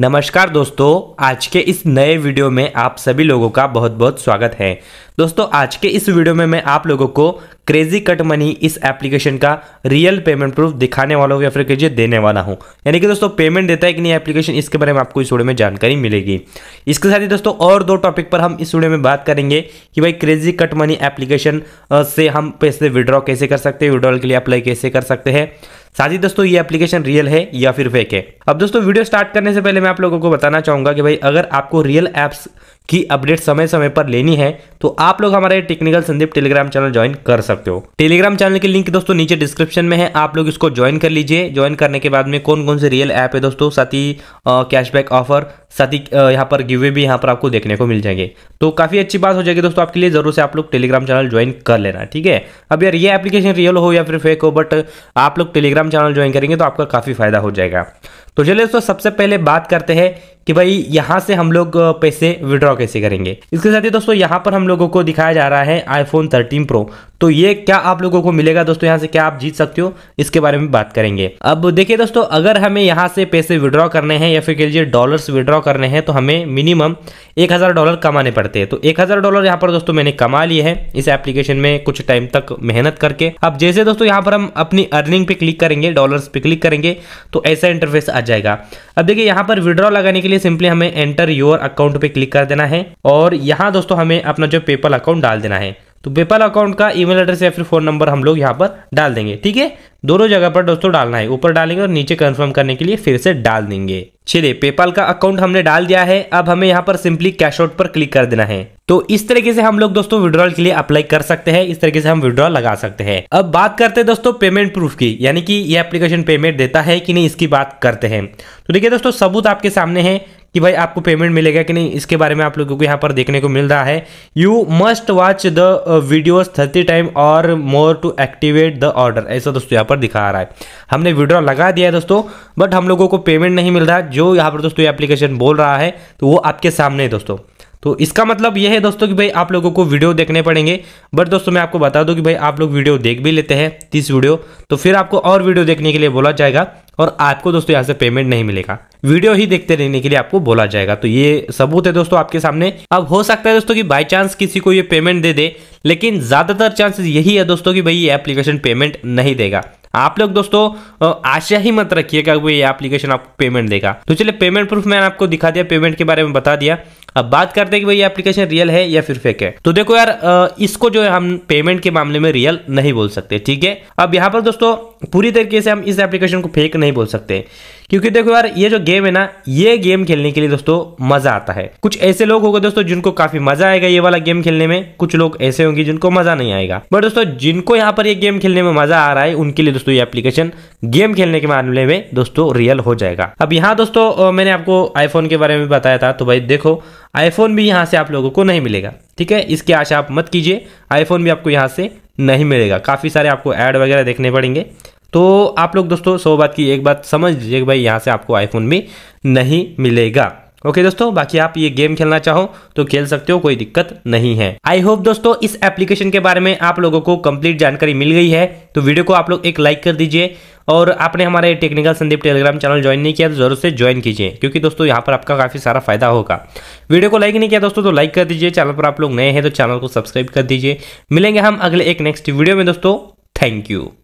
नमस्कार दोस्तों आज के इस नए वीडियो में आप सभी लोगों का बहुत बहुत स्वागत है दोस्तों आज के इस वीडियो में मैं आप लोगों को क्रेजी कट मनी इस एप्लीकेशन का रियल पेमेंट प्रूफ दिखाने वाला हूँ या फिर कीजिए देने वाला हूँ यानी कि दोस्तों पेमेंट देता है कि नहीं एप्लीकेशन इसके बारे में आपको इस वीडियो में जानकारी मिलेगी इसके साथ ही दोस्तों और दो टॉपिक पर हम इस वीडियो में बात करेंगे कि भाई क्रेजी कट मनी एप्लीकेशन से हम पैसे विड्रॉ कैसे कर सकते हैं विड्रॉल के लिए अप्लाई कैसे कर सकते हैं साथ ही दोस्तों ये एप्लीकेशन रियल है या फिर फेक है अब दोस्तों वीडियो स्टार्ट करने से पहले मैं आप लोगों को बताना चाहूंगा कि भाई अगर आपको रियल एप्स की अपडेट समय समय पर लेनी है तो आप लोग हमारे technical Sandeep Telegram channel join कर सकते हो टेलीग्राम चैनल की लिंक दोस्तों नीचे डिस्क्रिप्शन में है आप लोग इसको ज्वाइन कर लीजिए ज्वाइन करने के बाद में कौन कौन से रियल ऐप है दोस्तों साथ ही कैशबैक ऑफर साथ ही यहाँ पर गिवे भी यहाँ पर आपको देखने को मिल जाएंगे तो काफ़ी अच्छी बात हो जाएगी दोस्तों आपके लिए जरूर से आप लोग टेलीग्राम चैनल ज्वाइन कर लेना ठीक है अब यार ये एप्लीकेशन रियल हो या फिर फेक हो बट आप लोग टेलीग्राम चैनल ज्वाइन करेंगे तो आपका काफ़ी फायदा हो जाएगा तो चलिए दोस्तों सबसे पहले बात करते हैं कि भाई यहाँ से हम लोग पैसे विड्रॉ कैसे करेंगे इसके साथ ही दोस्तों यहाँ पर हम लोगों को दिखाया जा रहा है आईफोन थर्टीन प्रो तो ये क्या आप लोगों को मिलेगा दोस्तों यहाँ से क्या आप जीत सकते हो इसके बारे में बात करेंगे अब देखिए दोस्तों अगर हमें यहाँ से पैसे विड्रॉ करने हैं या फिर कह लीजिए डॉलर विड्रॉ करने हैं तो हमें मिनिमम एक हज़ार डॉलर कमाने पड़ते हैं तो एक हज़ार डॉलर यहाँ पर दोस्तों मैंने कमा लिए है इस एप्लीकेशन में कुछ टाइम तक मेहनत करके अब जैसे दोस्तों यहाँ पर हम अपनी अर्निंग पे क्लिक करेंगे डॉलर्स पे क्लिक करेंगे तो ऐसा इंटरफेस आ जाएगा अब देखिए यहाँ पर विड्रॉ लगाने के लिए सिंपली हमें एंटर योर अकाउंट पे क्लिक कर देना है और यहाँ दोस्तों हमें अपना जो पेपल अकाउंट डाल देना है तो पेपाल अकाउंट का ईमेल एड्रेस या फिर फोन नंबर हम लोग यहाँ पर डाल देंगे ठीक है दोनों जगह पर दोस्तों डालना है ऊपर डालेंगे और नीचे कंफर्म करने के लिए फिर से डाल देंगे चलिए पेपाल का अकाउंट हमने डाल दिया है अब हमें यहाँ पर सिंपली कैश आउट पर क्लिक कर देना है तो इस तरीके से हम लोग दोस्तों विड्रॉल के लिए अप्लाई कर सकते हैं इस तरीके से हम विड्रॉल लगा सकते हैं अब बात करते हैं दोस्तों पेमेंट प्रूफ की यानी कि ये एप्लीकेशन पेमेंट देता है कि नहीं इसकी बात करते हैं तो देखिए दोस्तों सबूत आपके सामने है कि भाई आपको पेमेंट मिलेगा कि नहीं इसके बारे में आप लोगों को यहाँ पर देखने को मिल रहा है you must watch the videos thirty time और more to activate the order ऐसा दोस्तों यहाँ पर दिखा रहा है हमने विड्रॉ लगा दिया है दोस्तों बट हम लोगों को पेमेंट नहीं मिल रहा जो यहाँ पर दोस्तों ये एप्लीकेशन बोल रहा है तो वो आपके सामने है दोस्तों तो इसका मतलब यह है दोस्तों कि भाई आप लोगों को वीडियो देखने पड़ेंगे बट दोस्तों मैं आपको बता दूं कि भाई आप लोग वीडियो देख भी लेते हैं तीस वीडियो तो फिर आपको और वीडियो देखने के लिए बोला जाएगा और आपको दोस्तों यहाँ से पेमेंट नहीं मिलेगा वीडियो ही देखते रहने के लिए आपको बोला जाएगा तो ये सबूत है दोस्तों आपके सामने अब हो सकता है दोस्तों कि बाय चांस किसी को ये पेमेंट दे दे लेकिन ज़्यादातर चांसेस यही है दोस्तों कि भाई ये एप्लीकेशन पेमेंट नहीं देगा आप लोग दोस्तों आशा ही मत रखिएगा वो ये एप्लीकेशन आपको पेमेंट देगा तो चलिए पेमेंट प्रूफ मैंने आपको दिखा दिया पेमेंट के बारे में बता दिया अब बात करते हैं कि भाई ये एप्लीकेशन रियल है या फिर फेक है तो देखो यार इसको जो है हम पेमेंट के मामले में रियल नहीं बोल सकते ठीक है अब यहाँ पर दोस्तों पूरी तरीके से हम इस एप्लीकेशन को फेक नहीं बोल सकते क्योंकि देखो यार ये जो गेम है ना ये गेम खेलने के लिए दोस्तों मजा आता है कुछ ऐसे लोग होंगे दोस्तों जिनको काफी मजा आएगा ये वाला गेम खेलने में कुछ लोग ऐसे होंगे जिनको मजा नहीं आएगा बट दोस्तों जिनको यहाँ पर ये गेम खेलने में मजा आ रहा है उनके लिए दोस्तों ये एप्लीकेशन गेम खेलने के मामले में दोस्तों रियल हो जाएगा अब यहाँ दोस्तों मैंने आपको आईफोन के बारे में बताया था तो भाई देखो आईफोन भी यहाँ से आप लोगों को नहीं मिलेगा ठीक है इसकी आशा आप मत कीजिए आईफोन भी आपको यहाँ से नहीं मिलेगा काफ़ी सारे आपको ऐड वगैरह देखने पड़ेंगे तो आप लोग दोस्तों सौ बात की एक बात समझ लीजिए भाई यहाँ से आपको आईफोन भी नहीं मिलेगा ओके okay, दोस्तों बाकी आप ये गेम खेलना चाहो तो खेल सकते हो कोई दिक्कत नहीं है आई होप दोस्तों इस एप्लीकेशन के बारे में आप लोगों को कंप्लीट जानकारी मिल गई है तो वीडियो को आप लोग एक लाइक कर दीजिए और आपने हमारे technical Sandeep Telegram channel join नहीं किया तो जरूर से ज्वाइन कीजिए क्योंकि दोस्तों यहाँ पर आपका काफ़ी सारा फायदा होगा वीडियो को लाइक नहीं किया दोस्तों तो लाइक कर दीजिए चैनल पर आप लोग नए हैं तो चैनल को सब्सक्राइब कर दीजिए मिलेंगे हम अगले एक नेक्स्ट वीडियो में दोस्तों थैंक यू